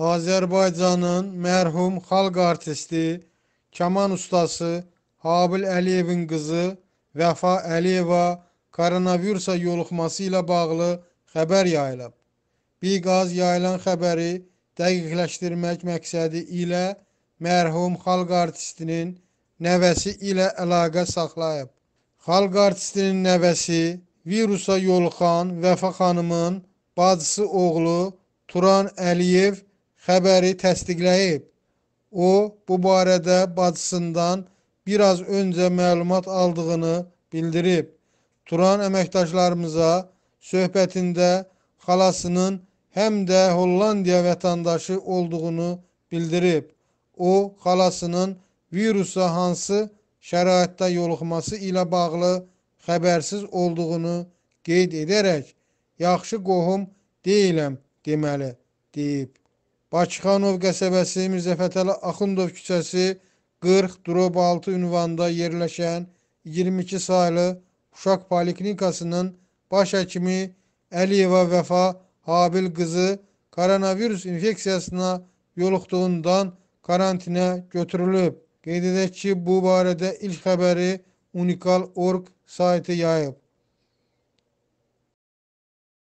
Azərbaycanın mərhum xalq artisti, kaman ustası Habil Əliyevin qızı Vəfa Əliyeva koronavirusa yoluxması ilə bağlı xəbər yayılıb. Biqaz yayılan xəbəri dəqiqləşdirmək məqsədi ilə mərhum xalq artistinin nəvəsi ilə əlaqə saxlayıb. Xalq artistinin nəvəsi virusa yoluxan Vəfa xanımın bacısı oğlu Turan Əliyev xəbəri təsdiqləyib. O, bu barədə bacısından biraz öncə məlumat aldığını bildirib. Turan əməkdaşlarımıza söhbətində xalasının həm də Hollandiya vətəndaşı olduğunu bildirib. O, xalasının virusa hansı şəraitdə yoluxması ilə bağlı xəbərsiz olduğunu qeyd edərək, yaxşı qohum deyiləm deməli, deyib. Bakıxanov qəsəbəsi, Mirzəfətəli Axundov küçəsi 40 drop 6 ünvanda yerləşən 22 saylı uşaq poliklinikasının baş həkimi Əliyeva Vəfa Habil qızı koronavirus infeksiyasına yoluxduğundan karantinə götürülüb. Qeyd edək ki, bu barədə ilk xəbəri Unikal.org saytı yayıb.